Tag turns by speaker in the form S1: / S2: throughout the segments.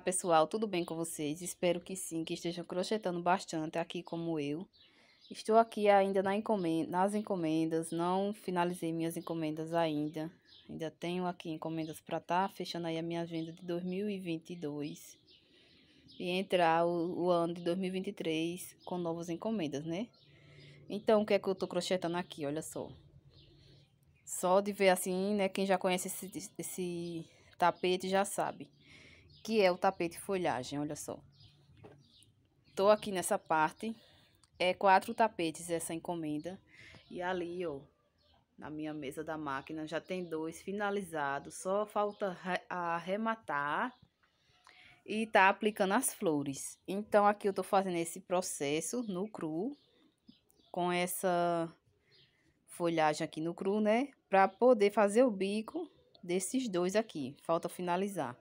S1: pessoal? Tudo bem com vocês? Espero que sim, que estejam crochetando bastante aqui como eu. Estou aqui ainda na encomenda, nas encomendas, não finalizei minhas encomendas ainda. Ainda tenho aqui encomendas para estar tá fechando aí a minha agenda de 2022. E entrar o, o ano de 2023 com novas encomendas, né? Então, o que é que eu tô crochetando aqui? Olha só. Só de ver assim, né? Quem já conhece esse, esse tapete já sabe que é o tapete folhagem, olha só. Tô aqui nessa parte, é quatro tapetes essa encomenda, e ali, ó, na minha mesa da máquina, já tem dois finalizados, só falta arrematar e tá aplicando as flores. Então, aqui eu tô fazendo esse processo no cru, com essa folhagem aqui no cru, né? Pra poder fazer o bico desses dois aqui, falta finalizar.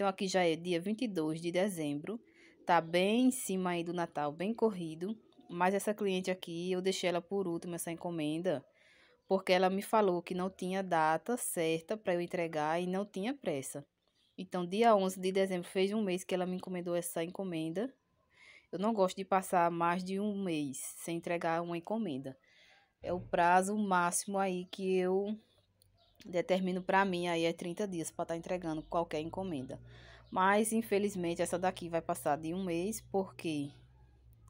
S1: Então, aqui já é dia 22 de dezembro. Tá bem em cima aí do Natal, bem corrido. Mas essa cliente aqui, eu deixei ela por último, essa encomenda, porque ela me falou que não tinha data certa para eu entregar e não tinha pressa. Então, dia 11 de dezembro, fez um mês que ela me encomendou essa encomenda. Eu não gosto de passar mais de um mês sem entregar uma encomenda. É o prazo máximo aí que eu Determino para mim aí é 30 dias para estar tá entregando qualquer encomenda. Mas infelizmente essa daqui vai passar de um mês porque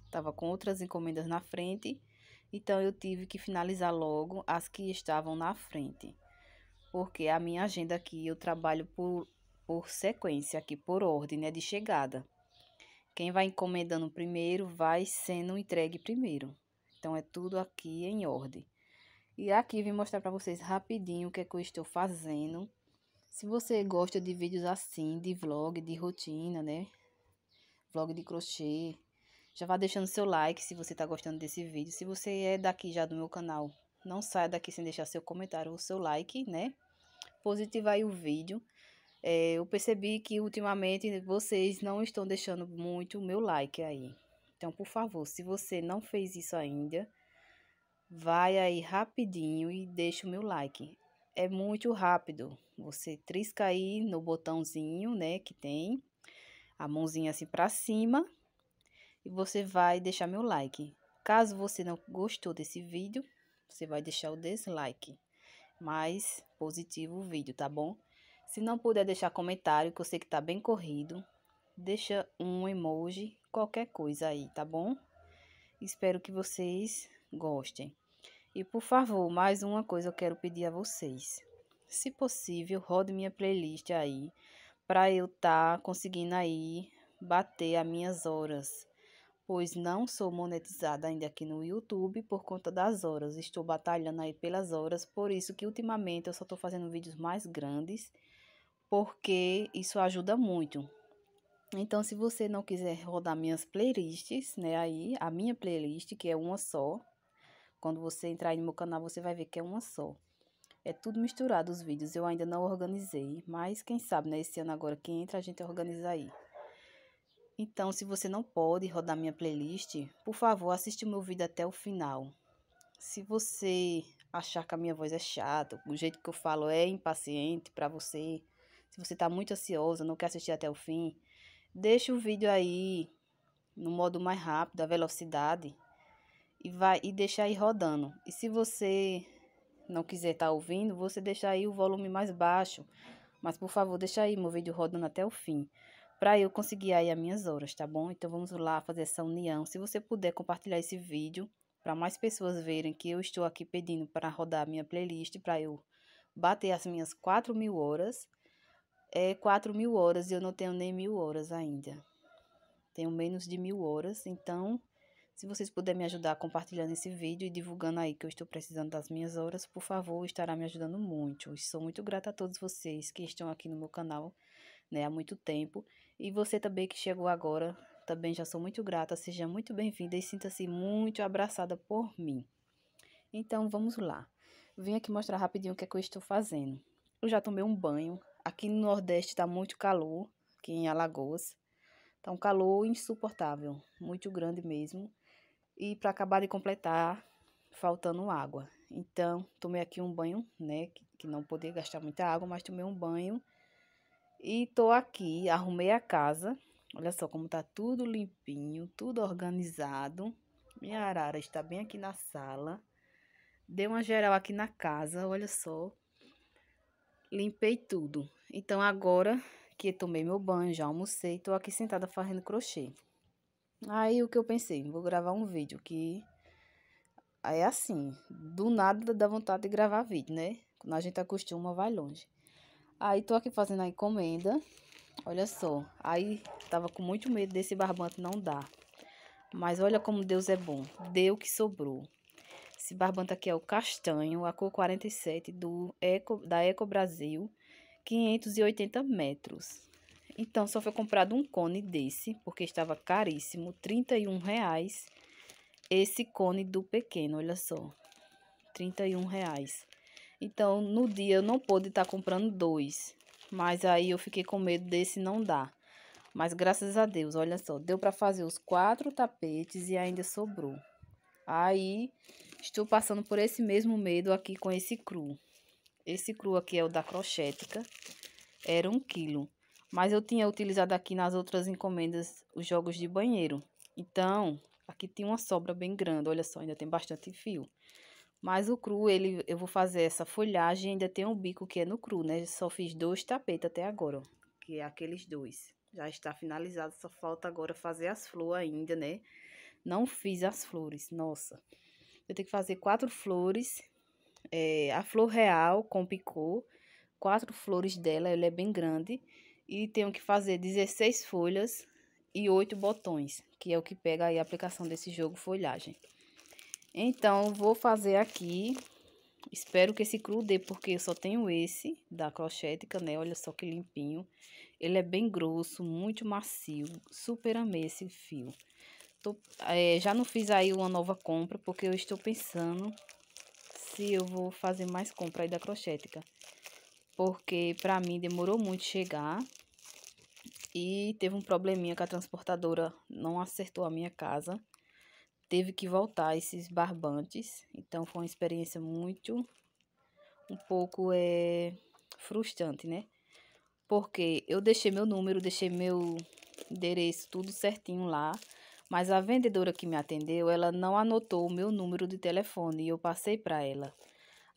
S1: estava com outras encomendas na frente. Então eu tive que finalizar logo as que estavam na frente. Porque a minha agenda aqui eu trabalho por, por sequência aqui, por ordem né, de chegada. Quem vai encomendando primeiro vai sendo entregue primeiro. Então é tudo aqui em ordem. E aqui vim mostrar para vocês rapidinho o que é que eu estou fazendo. Se você gosta de vídeos assim, de vlog, de rotina, né? Vlog de crochê. Já vá deixando seu like se você está gostando desse vídeo. Se você é daqui já do meu canal, não saia daqui sem deixar seu comentário ou seu like, né? Positivar aí o vídeo. É, eu percebi que ultimamente vocês não estão deixando muito o meu like aí. Então, por favor, se você não fez isso ainda, vai aí rapidinho e deixa o meu like. É muito rápido. Você trisca aí no botãozinho, né, que tem a mãozinha assim para cima e você vai deixar meu like. Caso você não gostou desse vídeo, você vai deixar o dislike. Mas positivo o vídeo, tá bom? Se não puder deixar comentário, que eu sei que tá bem corrido, deixa um emoji, qualquer coisa aí, tá bom? Espero que vocês gostem. E por favor, mais uma coisa eu quero pedir a vocês. Se possível, rode minha playlist aí para eu estar tá conseguindo aí bater as minhas horas, pois não sou monetizada ainda aqui no YouTube por conta das horas. Estou batalhando aí pelas horas, por isso que ultimamente eu só estou fazendo vídeos mais grandes, porque isso ajuda muito. Então, se você não quiser rodar minhas playlists, né, aí, a minha playlist, que é uma só, quando você entrar no meu canal, você vai ver que é uma só. É tudo misturado os vídeos, eu ainda não organizei, mas quem sabe, né, esse ano agora que entra, a gente organiza aí. Então, se você não pode rodar minha playlist, por favor, assiste o meu vídeo até o final. Se você achar que a minha voz é chata, o jeito que eu falo é impaciente para você, se você está muito ansiosa, não quer assistir até o fim, deixa o vídeo aí no modo mais rápido, a velocidade, e vai e deixar ir rodando. E se você não quiser estar tá ouvindo, você deixar aí o volume mais baixo, mas por favor, deixa aí meu vídeo rodando até o fim, para eu conseguir aí as minhas horas, tá bom? Então vamos lá fazer essa união. Se você puder compartilhar esse vídeo para mais pessoas verem que eu estou aqui pedindo para rodar minha playlist para eu bater as minhas 4 mil horas. É 4 mil horas e eu não tenho nem mil horas ainda. Tenho menos de mil horas, então se vocês puderem me ajudar compartilhando esse vídeo e divulgando aí que eu estou precisando das minhas horas, por favor, estará me ajudando muito. Eu sou muito grata a todos vocês que estão aqui no meu canal né, há muito tempo. E você também que chegou agora, também já sou muito grata. Seja muito bem-vinda e sinta-se muito abraçada por mim. Então, vamos lá. Vim aqui mostrar rapidinho o que, é que eu estou fazendo. Eu já tomei um banho. Aqui no Nordeste está muito calor, aqui em Alagoas. Tá um calor insuportável, muito grande mesmo. E para acabar de completar, faltando água. Então, tomei aqui um banho, né? Que não podia gastar muita água, mas tomei um banho. E tô aqui, arrumei a casa. Olha só como tá tudo limpinho, tudo organizado. Minha arara está bem aqui na sala. Dei uma geral aqui na casa, olha só. Limpei tudo. Então, agora que tomei meu banho, já almocei, tô aqui sentada fazendo crochê. Aí o que eu pensei, vou gravar um vídeo que é assim, do nada dá vontade de gravar vídeo, né? Quando a gente acostuma, vai longe. Aí tô aqui fazendo a encomenda. Olha só, aí tava com muito medo desse barbante não dar. Mas olha como Deus é bom. Deu o que sobrou. Esse barbante aqui é o castanho, a cor 47 do Eco, da Eco Brasil, 580 metros. Então, só foi comprado um cone desse, porque estava caríssimo, R$ reais. Esse cone do pequeno, olha só, R$ reais. Então, no dia eu não pude estar tá comprando dois, mas aí eu fiquei com medo desse não dar. Mas graças a Deus, olha só, deu para fazer os quatro tapetes e ainda sobrou. Aí, estou passando por esse mesmo medo aqui com esse cru. Esse cru aqui é o da crochética, era um quilo. Mas eu tinha utilizado aqui nas outras encomendas os jogos de banheiro. Então, aqui tem uma sobra bem grande. Olha só, ainda tem bastante fio. Mas o cru, ele, eu vou fazer essa folhagem. Ainda tem um bico que é no cru, né? Só fiz dois tapetes até agora, ó, Que é aqueles dois. Já está finalizado, só falta agora fazer as flores ainda, né? Não fiz as flores, nossa. Eu tenho que fazer quatro flores. É, a flor real com picô. Quatro flores dela, ela é bem grande. E tenho que fazer 16 folhas e 8 botões, que é o que pega aí a aplicação desse jogo folhagem. Então, vou fazer aqui, espero que esse cru dê, porque eu só tenho esse da crochética, né? Olha só que limpinho. Ele é bem grosso, muito macio, super amei esse fio. Tô, é, já não fiz aí uma nova compra, porque eu estou pensando se eu vou fazer mais compra aí da crochética. Porque pra mim demorou muito chegar, e teve um probleminha que a transportadora não acertou a minha casa. Teve que voltar esses barbantes. Então foi uma experiência muito um pouco é frustrante, né? Porque eu deixei meu número, deixei meu endereço tudo certinho lá, mas a vendedora que me atendeu, ela não anotou o meu número de telefone e eu passei para ela.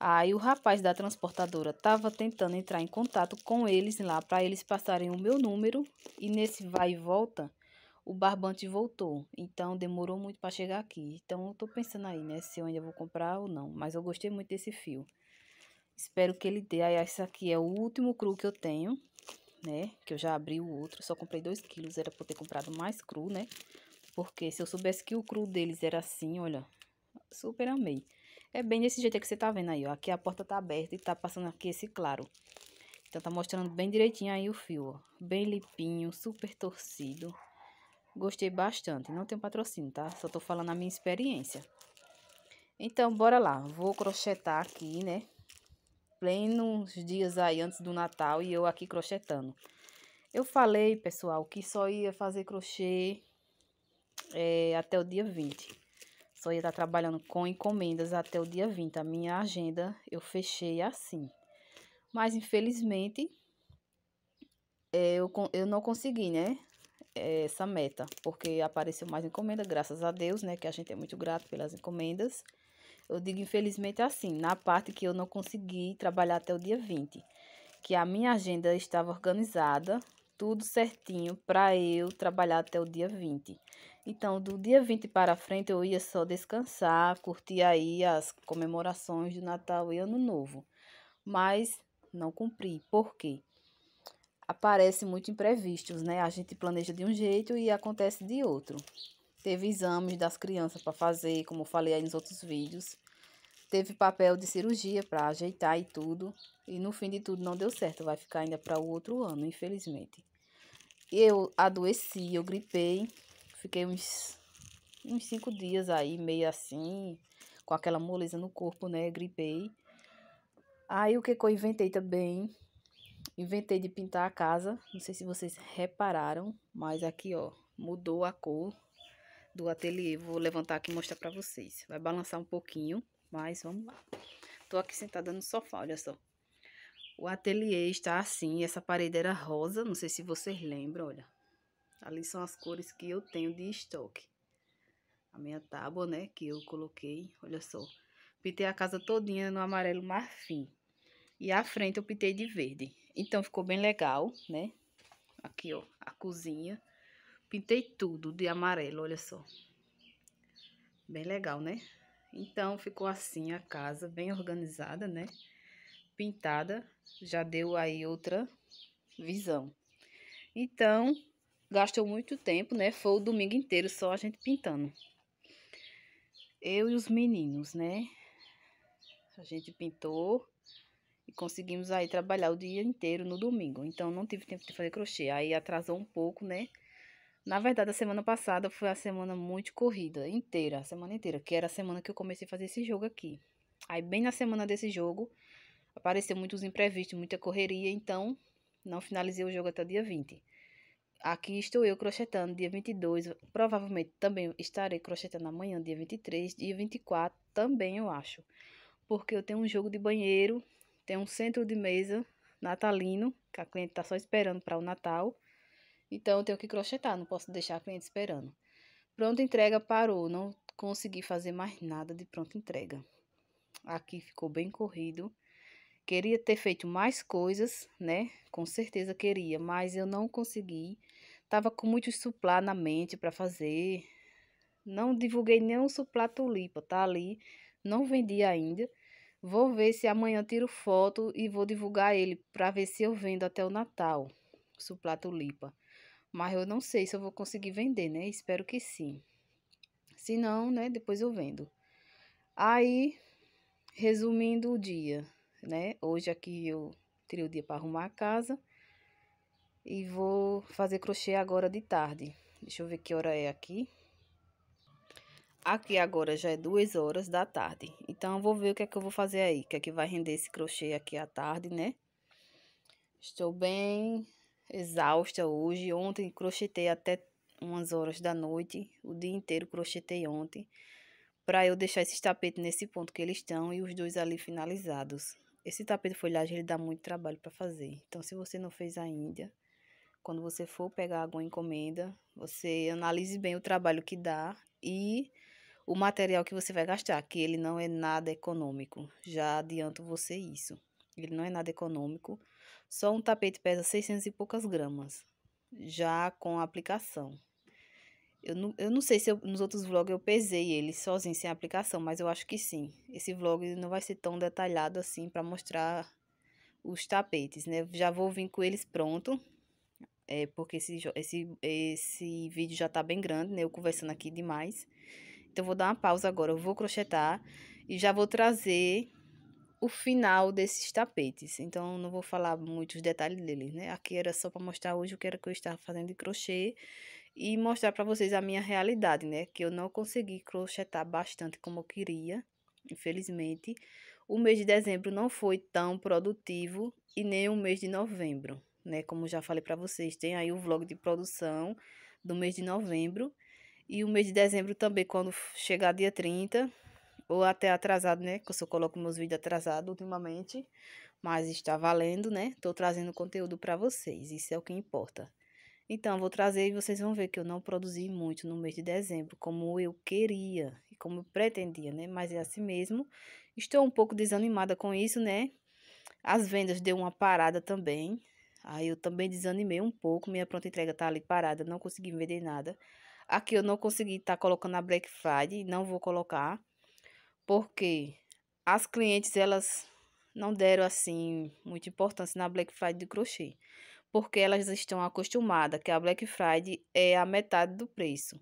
S1: Aí o rapaz da transportadora tava tentando entrar em contato com eles lá para eles passarem o meu número e nesse vai e volta o barbante voltou. Então demorou muito para chegar aqui. Então eu tô pensando aí, né, se eu ainda vou comprar ou não, mas eu gostei muito desse fio. Espero que ele dê. Aí esse aqui é o último cru que eu tenho, né, que eu já abri o outro, só comprei 2 quilos, era para ter comprado mais cru, né? Porque se eu soubesse que o cru deles era assim, olha, super amei. É bem desse jeito que você tá vendo aí, ó. Aqui a porta tá aberta e tá passando aqui esse claro. Então tá mostrando bem direitinho aí o fio, ó. Bem limpinho, super torcido. Gostei bastante. Não tem patrocínio, tá? Só tô falando a minha experiência. Então, bora lá. Vou crochetar aqui, né? Plenos dias aí antes do Natal e eu aqui crochetando. Eu falei, pessoal, que só ia fazer crochê é, até o dia 20 só ia estar trabalhando com encomendas até o dia 20. A minha agenda eu fechei assim. Mas, infelizmente, é, eu, eu não consegui, né? É, essa meta, porque apareceu mais encomenda, graças a Deus, né? Que a gente é muito grato pelas encomendas. Eu digo, infelizmente, assim, na parte que eu não consegui trabalhar até o dia 20, que a minha agenda estava organizada, tudo certinho para eu trabalhar até o dia 20. Então, do dia 20 para frente, eu ia só descansar, curtir aí as comemorações do Natal e Ano Novo. Mas não cumpri. Por quê? Aparecem muito imprevistos, né? A gente planeja de um jeito e acontece de outro. Teve exames das crianças para fazer, como falei aí nos outros vídeos. Teve papel de cirurgia para ajeitar e tudo. E no fim de tudo não deu certo. Vai ficar ainda para o outro ano, infelizmente. Eu adoeci, eu gripei Fiquei uns, uns cinco dias aí, meio assim, com aquela moleza no corpo, né? Gripei. Aí o que, que eu inventei também? Inventei de pintar a casa. Não sei se vocês repararam, mas aqui, ó, mudou a cor do ateliê. Vou levantar aqui e mostrar pra vocês. Vai balançar um pouquinho, mas vamos lá. Tô aqui sentada no sofá, olha só. O ateliê está assim, essa parede era rosa, não sei se vocês lembram, olha. Ali são as cores que eu tenho de estoque. A minha tábua, né, que eu coloquei, olha só. Pintei a casa todinha no amarelo marfim. E a frente eu pintei de verde. Então, ficou bem legal, né? Aqui, ó, a cozinha. Pintei tudo de amarelo, olha só. Bem legal, né? Então, ficou assim a casa, bem organizada, né? Pintada, já deu aí outra visão. Então, gastou muito tempo, né? Foi o domingo inteiro só a gente pintando. Eu e os meninos, né? A gente pintou e conseguimos aí trabalhar o dia inteiro no domingo. Então não tive tempo de fazer crochê. Aí atrasou um pouco, né? Na verdade, a semana passada foi a semana muito corrida, inteira, a semana inteira, que era a semana que eu comecei a fazer esse jogo aqui. Aí, bem na semana desse jogo, apareceu muitos imprevistos, muita correria, então não finalizei o jogo até o dia 20. Aqui estou eu crochetando dia 22, provavelmente também estarei crochetando amanhã, dia 23, dia 24 também, eu acho. Porque eu tenho um jogo de banheiro, tenho um centro de mesa natalino, que a cliente está só esperando para o Natal. Então, eu tenho que crochetar, não posso deixar a cliente esperando. Pronto, entrega parou, não consegui fazer mais nada de pronto entrega. Aqui ficou bem corrido. Queria ter feito mais coisas, né? Com certeza queria, mas eu não consegui. Tava com muito suplá na mente para fazer. Não divulguei nenhum suplá tulipa, tá ali. Não vendi ainda. Vou ver se amanhã tiro foto e vou divulgar ele para ver se eu vendo até o Natal. Suplá tulipa. Mas eu não sei se eu vou conseguir vender, né? Espero que sim. Se não, né, depois eu vendo. Aí, resumindo o dia, né? Hoje aqui eu tirei o dia para arrumar a casa. E vou fazer crochê agora de tarde. Deixa eu ver que hora é aqui. Aqui agora já é duas horas da tarde. Então, vou ver o que é que eu vou fazer aí. O que é que vai render esse crochê aqui à tarde, né? Estou bem exausta hoje. Ontem crochetei até umas horas da noite. O dia inteiro crochetei ontem. Pra eu deixar esses tapetes nesse ponto que eles estão e os dois ali finalizados. Esse tapete de folhagem ele dá muito trabalho para fazer. Então, se você não fez ainda, quando você for pegar alguma encomenda, você analise bem o trabalho que dá e o material que você vai gastar, que ele não é nada econômico. Já adianto você isso. Ele não é nada econômico. Só um tapete pesa 600 e poucas gramas, já com a aplicação. Eu não, eu não sei se eu, nos outros vlogs eu pesei ele sozinho, sem aplicação, mas eu acho que sim. Esse vlog não vai ser tão detalhado assim para mostrar os tapetes, né? Já vou vir com eles pronto, é, porque esse, esse, esse vídeo já tá bem grande, né? Eu conversando aqui demais. Então, vou dar uma pausa agora, eu vou crochetar e já vou trazer o final desses tapetes. Então, não vou falar muitos detalhes deles, né? Aqui era só para mostrar hoje o que era que eu estava fazendo de crochê e mostrar para vocês a minha realidade, né? Que eu não consegui crochetar bastante como eu queria, infelizmente. O mês de dezembro não foi tão produtivo e nem o mês de novembro, né? Como já falei para vocês, tem aí o vlog de produção do mês de novembro e o mês de dezembro também quando chegar dia 30 ou até atrasado, né? Que eu só coloco meus vídeos atrasados ultimamente, mas está valendo, né? Tô trazendo conteúdo para vocês, isso é o que importa. Então, vou trazer e vocês vão ver que eu não produzi muito no mês de dezembro, como eu queria e como eu pretendia, né? Mas é assim mesmo. Estou um pouco desanimada com isso, né? As vendas deu uma parada também. Aí eu também desanimei um pouco, minha pronta entrega tá ali parada, não consegui vender nada. Aqui eu não consegui estar tá colocando a Black Friday, não vou colocar, porque as clientes, elas não deram, assim, muita importância na Black Friday de crochê porque elas estão acostumadas que a Black Friday é a metade do preço.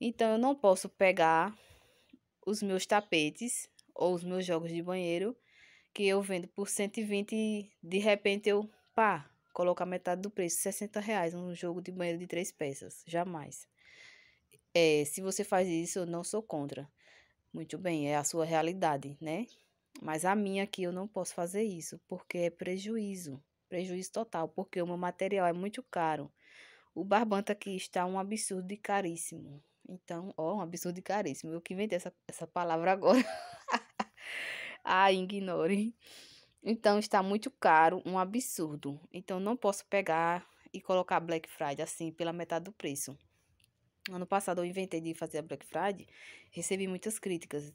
S1: Então eu não posso pegar os meus tapetes ou os meus jogos de banheiro que eu vendo por 120 e de repente eu, pá, colocar metade do preço, 60 reais num jogo de banheiro de três peças, jamais. É, se você faz isso, eu não sou contra. Muito bem, é a sua realidade, né? Mas a minha aqui eu não posso fazer isso, porque é prejuízo prejuízo total, porque o meu material é muito caro. O barbante aqui está um absurdo de caríssimo. Então, ó, um absurdo de caríssimo. Eu que inventei essa, essa palavra agora. ah, ignore. Então, está muito caro, um absurdo. Então, não posso pegar e colocar Black Friday assim, pela metade do preço. Ano passado eu inventei de fazer a Black Friday, recebi muitas críticas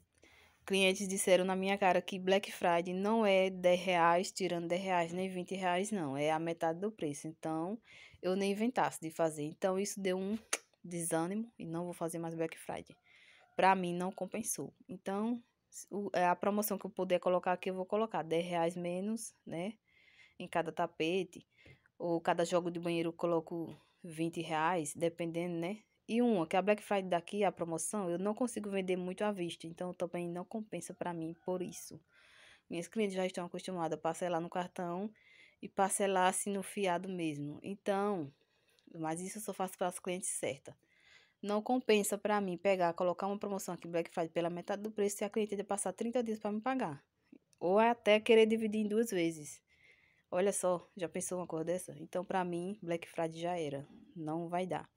S1: Clientes disseram na minha cara que Black Friday não é 10 reais, tirando 10 reais, nem 20 reais, não. É a metade do preço. Então, eu nem inventasse de fazer. Então, isso deu um desânimo e não vou fazer mais Black Friday. Pra mim, não compensou. Então, é, a promoção que eu puder colocar aqui, eu vou colocar 10 reais menos, né? Em cada tapete. Ou cada jogo de banheiro eu coloco 20 reais, dependendo, né? E uma, que a Black Friday daqui, a promoção, eu não consigo vender muito à vista, então também não compensa para mim por isso. Minhas clientes já estão acostumadas a parcelar no cartão e parcelar assim no fiado mesmo. Então, mas isso eu só faço para as clientes certas. Não compensa para mim pegar, colocar uma promoção aqui Black Friday pela metade do preço e a cliente de passar 30 dias para me pagar. Ou é até querer dividir em duas vezes. Olha só, já pensou uma coisa dessa? Então, para mim, Black Friday já era. Não vai dar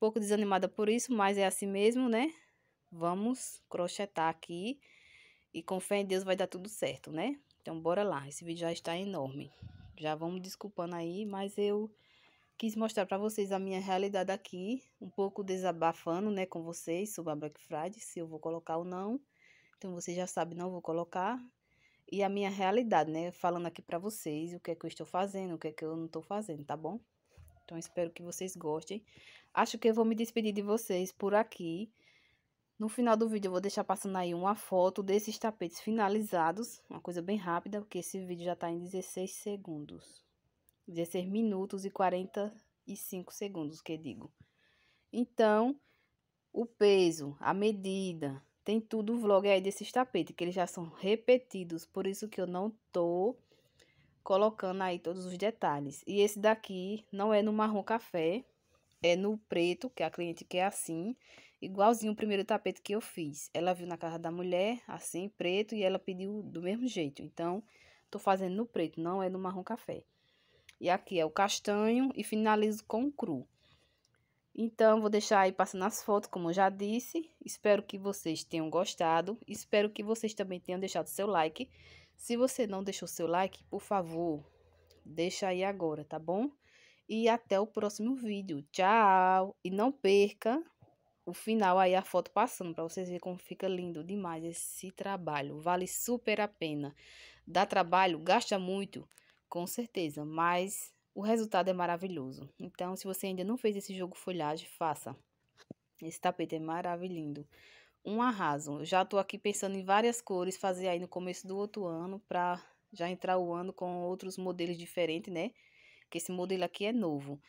S1: pouco desanimada por isso, mas é assim mesmo, né? Vamos crochetar aqui e com fé em Deus vai dar tudo certo, né? Então, bora lá. Esse vídeo já está enorme. Já vamos desculpando aí, mas eu quis mostrar para vocês a minha realidade aqui, um pouco desabafando, né, com vocês sobre a Black Friday, se eu vou colocar ou não. Então, vocês já sabem, não vou colocar. E a minha realidade, né, falando aqui para vocês o que é que eu estou fazendo, o que é que eu não estou fazendo, tá bom? Então, espero que vocês gostem. Acho que eu vou me despedir de vocês por aqui. No final do vídeo eu vou deixar passando aí uma foto desses tapetes finalizados. Uma coisa bem rápida, porque esse vídeo já está em 16 segundos. 16 minutos e 45 segundos, que digo. Então, o peso, a medida, tem tudo o vlog aí desses tapetes, que eles já são repetidos. Por isso que eu não tô colocando aí todos os detalhes. E esse daqui não é no marrom café, é no preto, que a cliente quer assim, igualzinho o primeiro tapete que eu fiz. Ela viu na casa da mulher, assim, preto, e ela pediu do mesmo jeito. Então, tô fazendo no preto, não é no marrom café. E aqui é o castanho e finalizo com o cru. Então, vou deixar aí passando as fotos, como eu já disse. Espero que vocês tenham gostado. Espero que vocês também tenham deixado seu like. Se você não deixou seu like, por favor, deixa aí agora, tá bom? E até o próximo vídeo. Tchau! E não perca o final aí, a foto passando, para vocês verem como fica lindo demais esse trabalho. Vale super a pena. Dá trabalho, gasta muito, com certeza, mas o resultado é maravilhoso. Então, se você ainda não fez esse jogo folhagem, faça. Esse tapete é maravilhoso. Um arraso. Eu já estou aqui pensando em várias cores, fazer aí no começo do outro ano, para já entrar o ano com outros modelos diferentes, né? que esse modelo aqui é novo.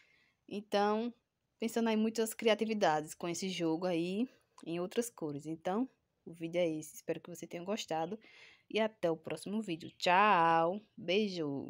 S1: Então, pensando aí muitas criatividades com esse jogo aí em outras cores. Então, o vídeo é esse. Espero que você tenha gostado e até o próximo vídeo. Tchau, beijo!